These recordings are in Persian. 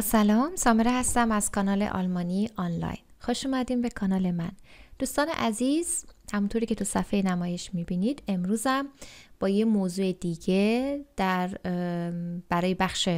سلام سامره هستم از کانال آلمانی آنلاین خوش اومدیم به کانال من دوستان عزیز همونطوری که تو صفحه نمایش میبینید امروزم با یه موضوع دیگه در برای بخش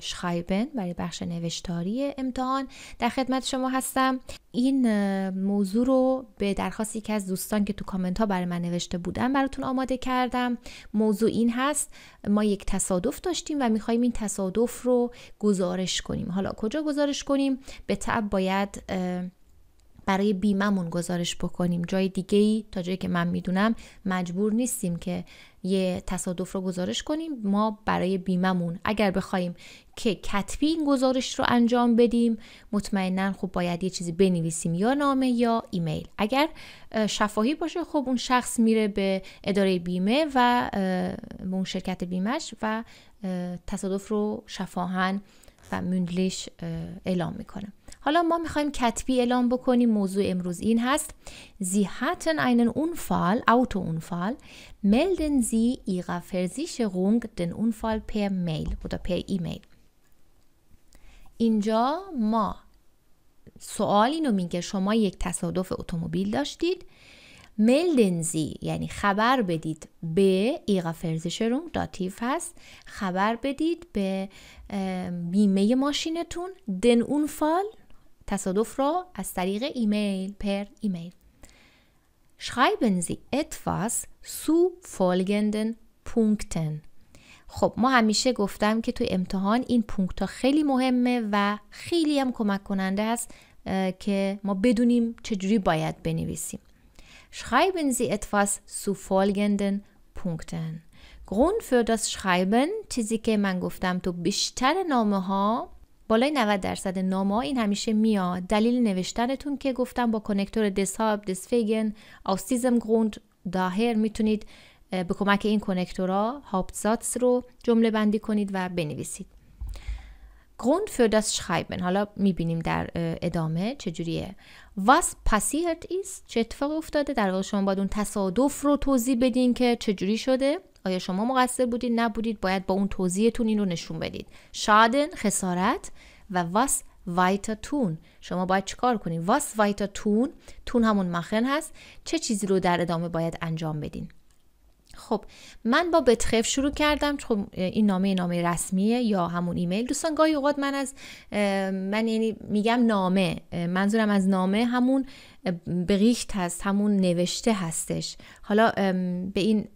شخایبن برای بخش نوشتاری امتحان در خدمت شما هستم این موضوع رو به درخواست یکی از دوستان که تو کامنت ها برای من نوشته بودن براتون آماده کردم موضوع این هست ما یک تصادف داشتیم و میخواییم این تصادف رو گزارش کنیم حالا کجا گزارش کنیم به طب باید برای بیممون گزارش بکنیم جای دیگه ای تا جایی که من میدونم مجبور نیستیم که یه تصادف رو گزارش کنیم ما برای بیممون اگر بخوایم که کتبی این گزارش رو انجام بدیم مطمئنا خب باید یه چیزی بنویسیم یا نامه یا ایمیل اگر شفاهی باشه خب اون شخص میره به اداره بیمه و به اون شرکت بیمهش و تصادف رو شفاهن و مندلش اعلام میکنه حالا ما میخوایم کتبی اعلام بکنیم موضوع امروز این هست Sie hatten einen Unfall, Autounfall. ملدن زی Ihrer Versicherung دن Unfall per Mail oder per e اینجا ما سوال اینو میگه شما یک تصادف اتومبیل داشتید ملدنزی یعنی خبر بدید به ایغا رونگ داتیف هست خبر بدید به بیمه ماشینتون دن اون تصادف را از طریق ایمیل پر ایمیل Schreiben Sie etwas zu folgenden Punkten. خب ما همیشه گفتم که توی امتحان این پونکت ها خیلی مهمه و خیلی هم کمک کننده است که ما بدونیم چجوری باید بنویسیم. Schreiben Sie etwas zu folgenden Punkten. Grund für das Schreiben چیزی که من گفتم تو بیشتر نامه ها بالای 90 درصد ناما این همیشه میاد دلیل نوشتنتون که گفتم با کنکتور دساب دسفیگن از گروند داهر میتونید به کمک این کنکتورها هاپتزاتس رو جمله بندی کنید و بنویسید Grund für das Schreiben. حالا میبینیم در ادامه چجوریه. واس passiert ist چه اتفاق افتاده؟ در واقع شما باید اون تصادف رو توضیح بدین که چجوری شده. آیا شما مقصر بودید نبودید باید با اون توضیحتون این رو نشون بدید شادن خسارت و واس وایتا تون شما باید چیکار کنید واس وایتا تون تون همون مخن هست چه چیزی رو در ادامه باید انجام بدین خب من با بتخف شروع کردم خب این نامه نامه رسمیه یا همون ایمیل دوستان گاهی اوقات من از من یعنی میگم نامه منظورم از نامه همون بریخت هست همون نوشته هستش حالا به این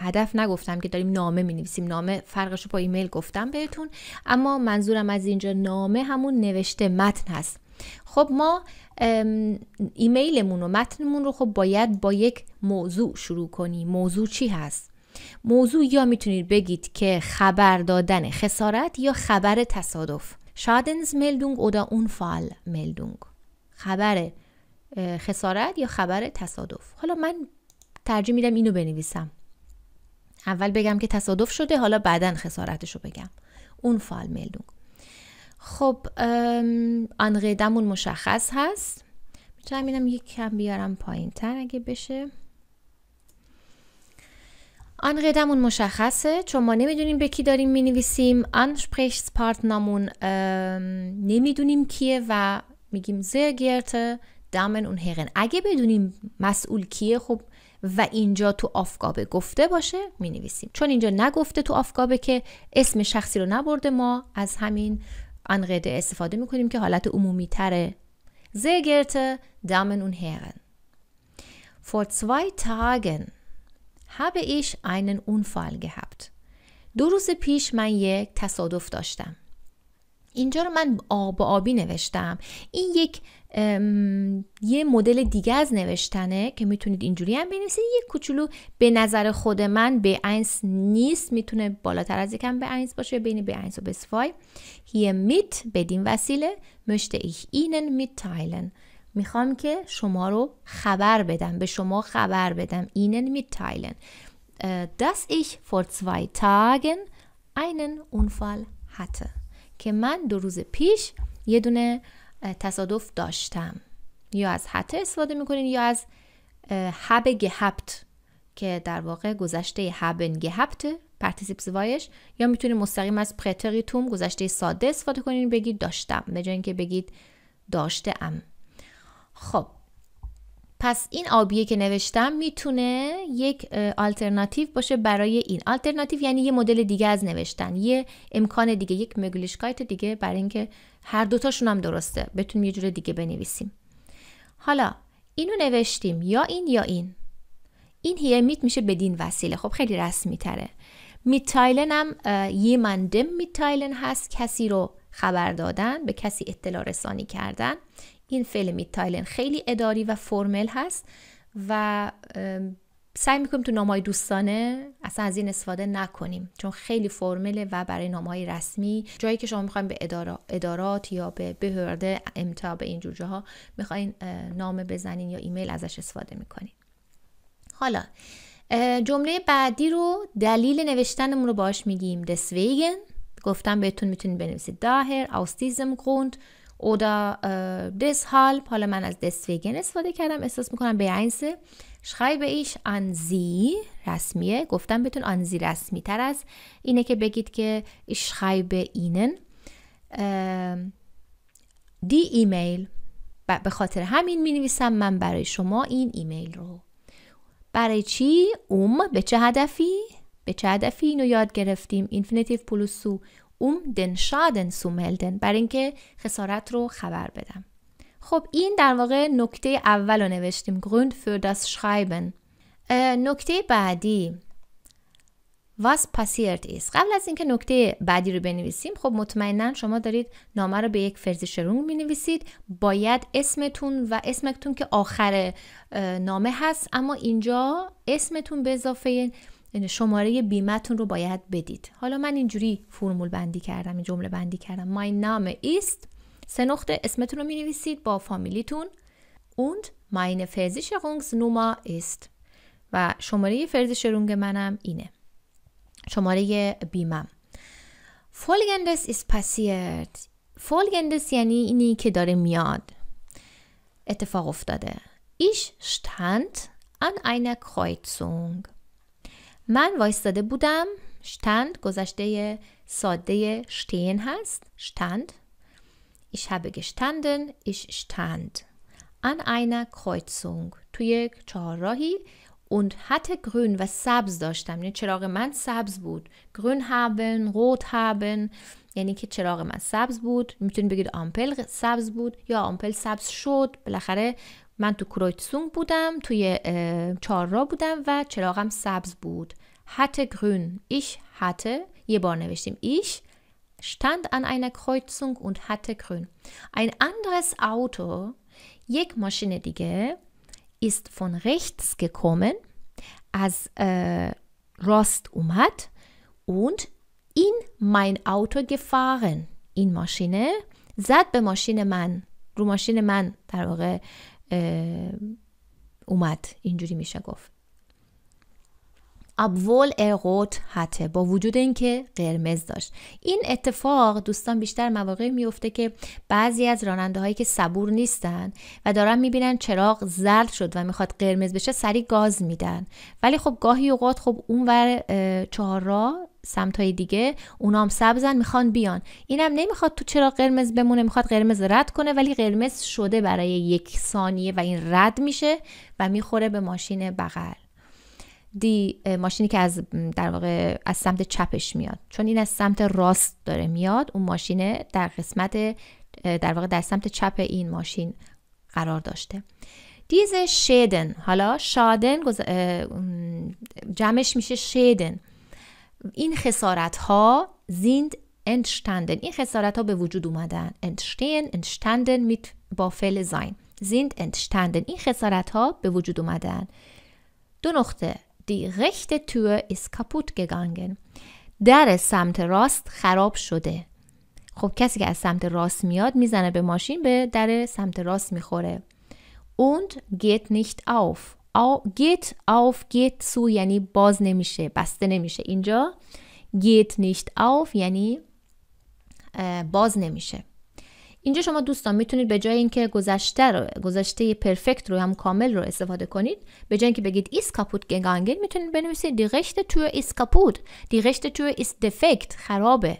هدف نگفتم که داریم نامه می نویسیم نامه فرقش رو با ایمیل گفتم بهتون اما منظورم از اینجا نامه همون نوشته متن هست خب ما ایمیلمون و متنمون رو خب باید با یک موضوع شروع کنیم موضوع چی هست موضوع یا میتونید بگید که خبر دادن خسارت یا خبر تصادف شادنز اون فال ملدونگ خبر خسارت یا خبر تصادف حالا من ترجیح میدم اینو بنویسم اول بگم که تصادف شده حالا بعدا خسارتش رو بگم اون فال ملدونگ خب آن مشخص هست میتونم اینم یک کم بیارم پایین تر اگه بشه آن قیدمون مشخصه چون ما نمیدونیم به کی داریم مینویسیم آن پارتنامون نمیدونیم کیه و میگیم گیرته دامن اون هیغن اگه بدونیم مسئول کیه خب و اینجا تو آفگابه گفته باشه مینویسیم چون اینجا نگفته تو آفگابه که اسم شخصی رو نبرده ما از همین آن رده استفاده میکنیم که حالت عمومی تره زگرته دامن اون هرن Vor zwei Tagen habe ich einen Unfall gehabt. دو روز پیش من یک تصادف داشتم. اینجا رو من آب آبی نوشتم. این یک یه مدل دیگه از نوشتنه که میتونید اینجوری هم بنویسید یه کوچولو به نظر خود من به اینس نیست میتونه بالاتر از یکم به اینس باشه بین به اینس و به سفای هیه میت بدین وسیله مشته ایخ اینن میت تایلن میخوام که شما رو خبر بدم به شما خبر بدم اینن میت تایلن دست ich فور zwei Tagen einen Unfall hatte که من دو روز پیش یه دونه تصادف داشتم یا از حته استفاده میکنین یا از هب گهبت که در واقع گذشته هبن گهبت پرتیسیب وایش یا میتونید مستقیم از پرتریتوم گذشته ساده استفاده کنین بگید داشتم به جای اینکه بگید داشته ام خب پس این آبیه که نوشتم میتونه یک آلترناتیو باشه برای این آلترناتیو یعنی یه مدل دیگه از نوشتن یه امکان دیگه یک مگلیشکایت دیگه برای اینکه هر دوتاشون هم درسته بتونیم یه جور دیگه بنویسیم حالا اینو نوشتیم یا این یا این این هیه میت میشه بدین وسیله خب خیلی رسمی تره میتایلن هم یه مندم میتایلن هست کسی رو خبر دادن به کسی اطلاع رسانی کردن این فعل میتایلن خیلی اداری و فرمل هست و سعی میکنیم تو نامهای دوستانه اصلا از این استفاده نکنیم چون خیلی فرمله و برای نامهای رسمی جایی که شما میخواین به ادارات یا به بهرده امتا به این اینجور جاها میخواین نامه بزنین یا ایمیل ازش استفاده میکنین حالا جمله بعدی رو دلیل نوشتنمون رو باش میگیم دسویگن گفتم بهتون میتونید بنویسید داهر aus diesem Oder äh, deshalb, weil man als deswegen استفاده کردم احساس میکنم به اینسه schreibe ich an sie رسمیه گفتم بتون an sie رسمی تر از اینه که بگید که ich schreibe ihnen die E-Mail, به خاطر همین می نویسم من برای شما این ایمیل رو برای چی؟ اوم به چه هدفی؟ به چه هدفی اینو یاد گرفتیم؟ اینفینیتیو پلوس سو um den Schaden zu melden برای اینکه خسارت رو خبر بدم خب این در واقع نکته اول رو نوشتیم Grund für das Schreiben نکته بعدی واس passiert ist قبل از اینکه نکته بعدی رو بنویسیم خب مطمئنا شما دارید نامه رو به یک فرزیشرون می نویسید باید اسمتون و اسمتون که آخر نامه هست اما اینجا اسمتون به اضافه یعنی شماره بیمتون رو باید بدید حالا من اینجوری فرمول بندی کردم این جمله بندی کردم My نام ایست سه نقطه اسمتون رو می نویسید با فامیلیتون und meine Versicherungsnummer ist و شماره رونگ منم اینه شماره بیمم folgendes ist passiert folgendes یعنی اینی که داره میاد اتفاق افتاده ich stand an einer Kreuzung من وایستاده بودم شتند گذشته ساده شتین هست شتند ایش هبه گشتندن ایش شتند ان einer Kreuzung توی یک چهارراهی اون hatte گرون و سبز داشتم یعنی چراغ من سبز بود گرون haben, rot haben یعنی که چراغ من سبز بود میتونید بگید آمپل سبز بود یا آمپل سبز شد بالاخره من تو کرویتسونگ بودم توی چهارراه بودم و چراغم سبز بود هت گرون ایش هته یه بار نوشتیم ایش stand an einer Kreuzung und hatte grün ein anderes Auto یک ماشین دیگه ist von rechts gekommen از راست اومد und in mein Auto gefahren این ماشینه زد به ماشین من رو ماشین من در واقع اومد اینجوری میشه گفت ابول اروت هته با وجود اینکه قرمز داشت این اتفاق دوستان بیشتر مواقع میفته که بعضی از راننده هایی که صبور نیستن و دارن میبینن چراغ زرد شد و میخواد قرمز بشه سری گاز میدن ولی خب گاهی اوقات خب اونور چهار راه سمتای دیگه اونام هم سبزن میخوان بیان اینم نمیخواد تو چرا قرمز بمونه میخواد قرمز رد کنه ولی قرمز شده برای یک ثانیه و این رد میشه و میخوره به ماشین بغل دی ماشینی که از در واقع از سمت چپش میاد چون این از سمت راست داره میاد اون ماشین در قسمت در واقع در سمت چپ این ماشین قرار داشته دیز شیدن حالا شادن جمعش میشه شیدن این خسارت ها زیند entstanden این خسارت ها به وجود اومدن entstehen entstanden mit با فعل sein sind entstanden این خسارت ها به وجود اومدن دو نقطه دی rechte Tür ist kaputt gegangen در سمت راست خراب شده خب کسی که از سمت راست میاد میزنه به ماشین به در سمت راست میخوره und geht nicht auf get گیت آف گیت یعنی باز نمیشه بسته نمیشه اینجا گیت nicht auf یعنی باز نمیشه اینجا شما دوستان میتونید به جای اینکه گذشته رو گذشته پرفکت رو هم کامل رو استفاده کنید به جای اینکه بگید ایس کاپوت گنگانگل میتونید بنویسید دی رشت تو ایس کاپوت دی رشت تو ایس دفکت خرابه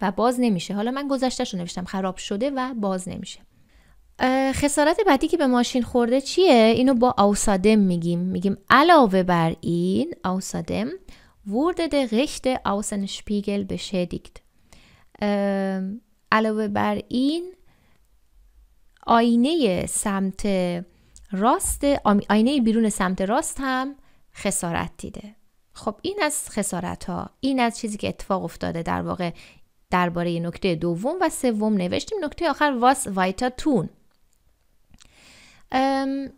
و باز نمیشه حالا من گذشته رو نوشتم خراب شده و باز نمیشه خسارت بعدی که به ماشین خورده چیه؟ اینو با اوسادم میگیم میگیم علاوه بر این اوسادم غشت اوسن شپیگل به beschädigt. علاوه بر این آینه سمت راست آینه بیرون سمت راست هم خسارت دیده خب این از خسارت ها این از چیزی که اتفاق افتاده در واقع درباره نکته دوم و سوم نوشتیم نکته آخر واس وایتا تون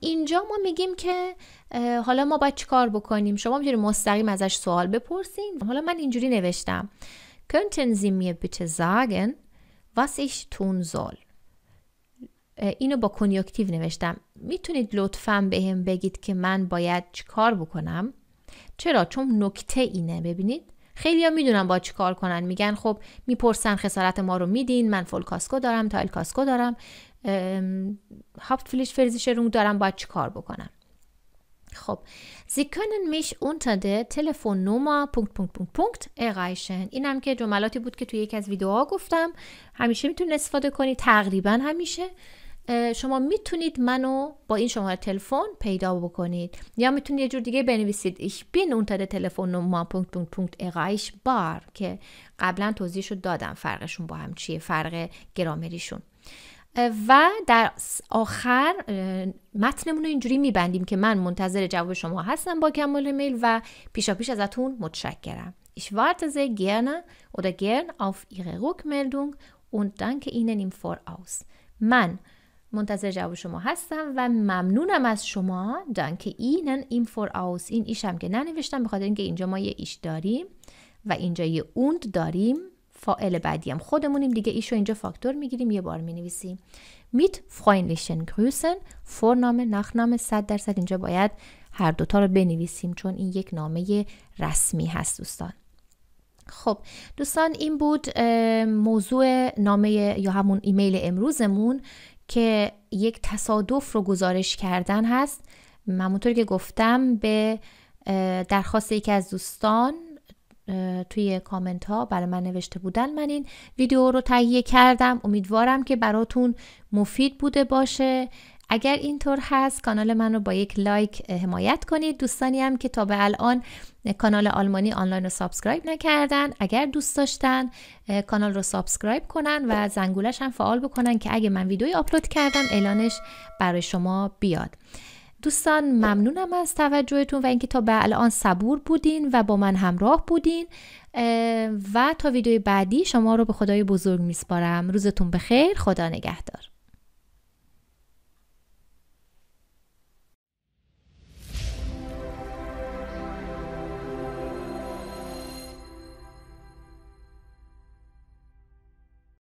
اینجا ما میگیم که حالا ما باید چیکار بکنیم شما میتونید مستقیم ازش سوال بپرسین حالا من اینجوری نوشتم könnten Sie mir bitte sagen was ich tun soll اینو با کنیوکتیو نوشتم میتونید لطفا به بگید که من باید چیکار بکنم چرا چون نکته اینه ببینید ها میدونن با چیکار کنن میگن خب میپرسن خسارت ما رو میدین من فول کاسکو دارم تایل کاسکو دارم رونگ دارم باید چیکار بکنم خب Sie کنن میش unter der این هم که جملاتی بود که توی یکی از ویدیوها گفتم همیشه میتونید استفاده کنید تقریبا همیشه شما میتونید منو با این شماره تلفن پیدا بکنید یا میتونید یه جور دیگه بنویسید ich بین unter der Telefonnummer پونکت پونکت پونکت بار که قبلا توضیحشو دادم فرقشون با هم چیه فرق گرامریشون و در آخر متنمون رو اینجوری میبندیم که من منتظر جواب شما هستم با کمال میل و پیشا پیش ازتون متشکرم Ich warte sehr gerne oder gern auf Ihre Rückmeldung und danke Ihnen من منتظر جواب شما هستم و ممنونم از شما دانک اینن این فور آوس این هم که ننوشتم بخاطر اینکه اینجا ما یه ایش داریم و اینجا یه اوند داریم فائل بعدی هم خودمونیم دیگه ایشو اینجا فاکتور میگیریم یه بار مینویسیم میت فرویندلیشن گروسن فورنامه نخنامه 100 درصد اینجا باید هر دوتا رو بنویسیم چون این یک نامه رسمی هست دوستان خب دوستان این بود موضوع نامه یا همون ایمیل امروزمون که یک تصادف رو گزارش کردن هست همونطور که گفتم به درخواست یکی از دوستان توی کامنت ها برای من نوشته بودن من این ویدیو رو تهیه کردم امیدوارم که براتون مفید بوده باشه اگر اینطور هست کانال من رو با یک لایک حمایت کنید دوستانی هم که تا به الان کانال آلمانی آنلاین رو سابسکرایب نکردن اگر دوست داشتن کانال رو سابسکرایب کنن و زنگولش هم فعال بکنن که اگه من ویدیوی آپلود کردم اعلانش برای شما بیاد دوستان ممنونم از توجهتون و اینکه تا به الان صبور بودین و با من همراه بودین و تا ویدیو بعدی شما رو به خدای بزرگ میسپارم روزتون بخیر خدا نگهدار